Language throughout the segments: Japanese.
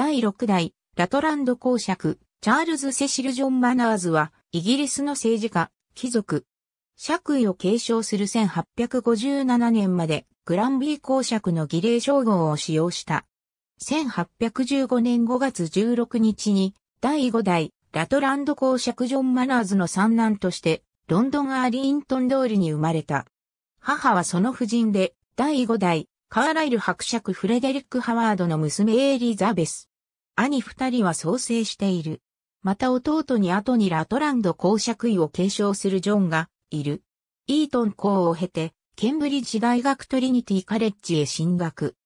第6代、ラトランド公爵、チャールズ・セシル・ジョン・マナーズは、イギリスの政治家、貴族。爵位を継承する1857年まで、グランビー公爵の儀礼称号を使用した。1815年5月16日に、第5代、ラトランド公爵ジョン・マナーズの三男として、ロンドン・アーリントン通りに生まれた。母はその夫人で、第5代、カーライル伯爵フレデリック・ハワードの娘エリザベス。兄二人は創生している。また弟に後にラトランド公爵位を継承するジョンがいる。イートン校を経て、ケンブリッジ大学トリニティカレッジへ進学。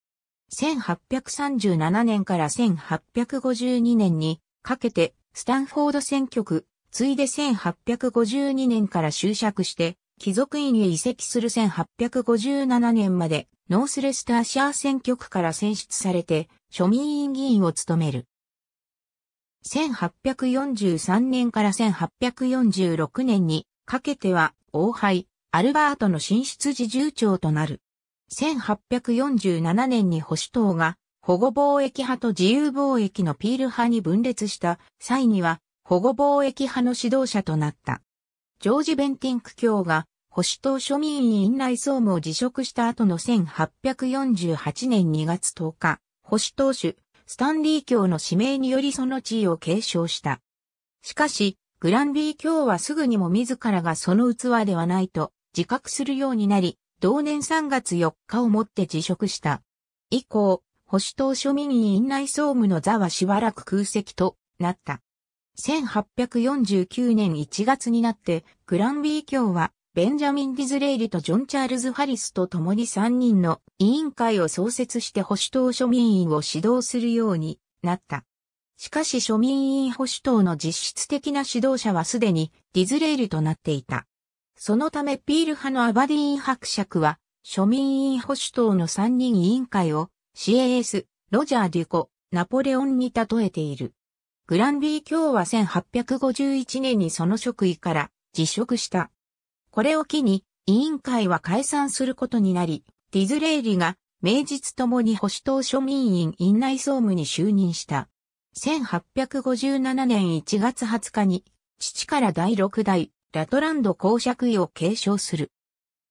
1837年から1852年にかけてスタンフォード選挙区、ついで1852年から就職して貴族院へ移籍する1857年まで、ノースレスターシャー選挙区から選出されて、庶民院議員を務める。1843年から1846年にかけては、王牌、アルバートの進出時重長となる。1847年に保守党が保護貿易派と自由貿易のピール派に分裂した際には保護貿易派の指導者となった。ジョージ・ベンティンク卿が保守党庶民院内総務を辞職した後の1848年2月10日、保守党首、スタンリー教の指名によりその地位を継承した。しかし、グランビー教はすぐにも自らがその器ではないと自覚するようになり、同年3月4日をもって辞職した。以降、保守党庶民院内総務の座はしばらく空席となった。1849年1月になって、グランビー教はベンジャミン・ディズレイリとジョン・チャールズ・ハリスと共に3人の委員会を創設して保守党庶民員を指導するようになった。しかし庶民員保守党の実質的な指導者はすでにディズレイリとなっていた。そのためピール派のアバディーン伯爵は庶民員保守党の3人委員会を CAS、ロジャー・デュコ、ナポレオンに例えている。グランビー卿は1851年にその職位から辞職した。これを機に、委員会は解散することになり、ディズレーリが、名実ともに保守党庶民院院内総務に就任した。1857年1月20日に、父から第6代、ラトランド公爵位を継承する。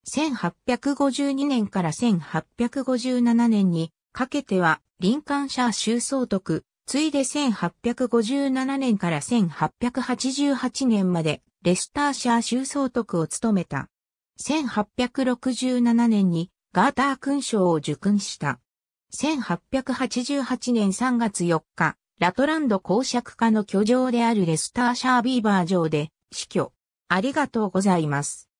1852年から1857年にかけては、リンカンシャー州総督、ついで1857年から1888年までレスターシャー州総督を務めた。1867年にガーター勲章を受勲した。1888年3月4日、ラトランド公爵家の居城であるレスターシャービーバー城で死去。ありがとうございます。